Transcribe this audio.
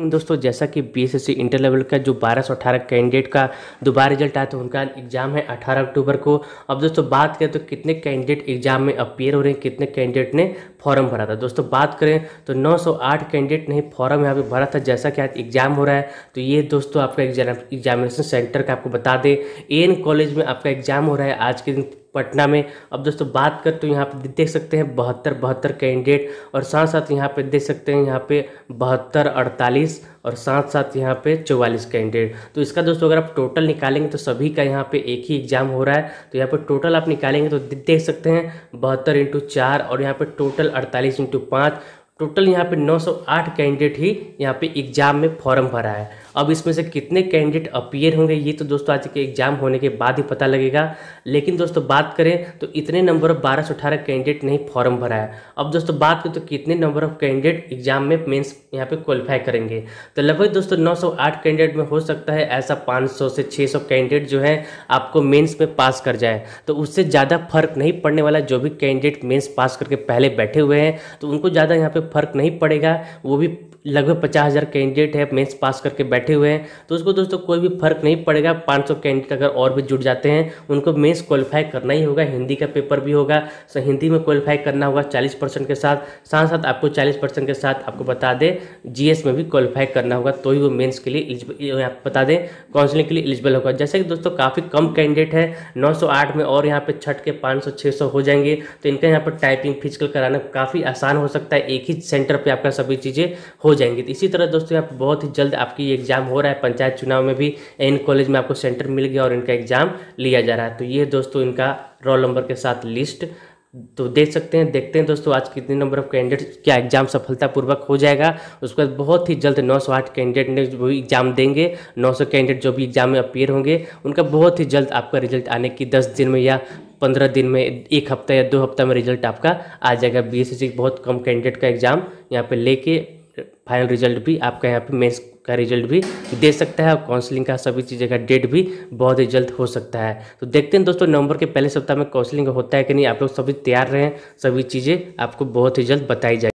दोस्तों जैसा कि बीएसएससी इंटर लेवल का जो 1218 कैंडिडेट का दोबारा रिजल्ट आया तो उनका एग्जाम है 18 अक्टूबर को अब दोस्तों बात करें तो कितने कैंडिडेट एग्जाम में अपीयर हो रहे हैं कितने कैंडिडेट ने फॉर्म भरा था दोस्तों बात करें तो 908 कैंडिडेट नहीं फॉर्म यहाँ पे भरा था जैसा कि आज एग्जाम हो रहा है तो ये दोस्तों आपका एग्जाम एग्जामिनेशन सेंटर का आपको बता दें एन कॉलेज में आपका एग्जाम हो रहा है आज के दिन पटना में अब दोस्तों बात कर तो यहाँ पे देख सकते हैं बहत्तर बहत्तर कैंडिडेट और साथ साथ यहाँ पे देख सकते हैं यहाँ पे बहत्तर अड़तालीस और साथ साथ यहाँ पे चौवालीस कैंडिडेट तो इसका दोस्तों अगर आप टोटल निकालेंगे तो सभी का यहाँ पे एक ही एग्जाम हो रहा है तो यहाँ पे टोटल आप निकालेंगे तो देख सकते हैं बहत्तर इंटू चार और यहाँ पे टोटल अड़तालीस इंटू पाँच टोटल यहाँ पे 908 कैंडिडेट ही यहाँ पे एग्जाम में फॉर्म भरा है अब इसमें से कितने कैंडिडेट अपियर होंगे ये तो दोस्तों आज के एग्जाम होने के बाद ही पता लगेगा लेकिन दोस्तों बात करें तो इतने नंबर ऑफ बारह सौ अठारह कैंडिडेट ने फॉर्म भरा है अब दोस्तों बात करें तो कितने नंबर ऑफ कैंडिडेट एग्जाम में मेन्स यहाँ पे क्वालिफाई करेंगे तो लगभग दोस्तों आठ कैंडिडेट में हो सकता है ऐसा सौ से सौ कैंडिडेट जो है आपको मेन्स में पास कर जाए तो उससे ज़्यादा फर्क नहीं पड़ने वाला जो भी कैंडिडेट मेन्स पास करके पहले बैठे हुए हैं तो उनको ज़्यादा यहाँ पर फर्क नहीं पड़ेगा वो भी लगभग पचास हज़ार कैंडिडेट है मेन्स पास करके बैठे बैठे हुए हैं तो उसको दोस्तों कोई भी फर्क नहीं पड़ेगा पाँच सौ कैंडिडेट अगर और भी जुड़ जाते हैं उनको मेन्स क्वालिफाई करना ही होगा हिंदी का पेपर भी होगा सो हिंदी में क्वालिफाई करना होगा चालीस परसेंट के साथ साथ साथ आपको चालीस परसेंट के साथ आपको बता दें जीएस में भी क्वालिफाई करना होगा तो ही वो मेन्स के लिए एलिजिबल आप बता दें काउंसिलिंग के लिए एलिजिबल होगा जैसे कि दोस्तों काफ़ी कम कैंडिडेट है आठ में और यहाँ पे छठ के 500 सौ हो जाएंगे तो इनका यहाँ पर टाइपिंग फिजिकल कराना काफ़ी आसान हो सकता है एक ही सेंटर पर आपका सभी चीज़ें हो जाएंगी तो इसी तरह दोस्तों यहाँ पर बहुत ही जल्द आपकी एग्जाम एग्ज़ाम हो रहा है पंचायत चुनाव में भी इन कॉलेज में आपको सेंटर मिल गया और इनका एग्ज़ाम लिया जा रहा है तो ये दोस्तों इनका रोल नंबर के साथ लिस्ट तो देख सकते हैं देखते हैं दोस्तों आज कितने नंबर ऑफ कैंडिडेट क्या एग्जाम सफलतापूर्वक हो जाएगा उसके बाद बहुत ही जल्द सौ आठ कैंडिडेट ने जो एग्जाम देंगे 900 कैंडिडेट जो भी एग्जाम में अपीयर होंगे उनका बहुत ही जल्द आपका रिजल्ट आने की 10 दिन में या पंद्रह दिन में एक हफ्ता या दो हफ्ता में रिजल्ट आपका आ जाएगा बी बहुत कम कैंडिडेट का एग्ज़ाम यहाँ पर लेके फाइनल रिजल्ट भी आपका यहाँ पे मेंस का रिजल्ट भी दे सकता है और काउंसलिंग का सभी चीज़ें का डेट भी बहुत ही जल्द हो सकता है तो देखते हैं दोस्तों नवंबर के पहले सप्ताह में काउंसलिंग होता है कि नहीं आप लोग सभी तैयार रहें सभी चीज़ें आपको बहुत ही जल्द बताई जाए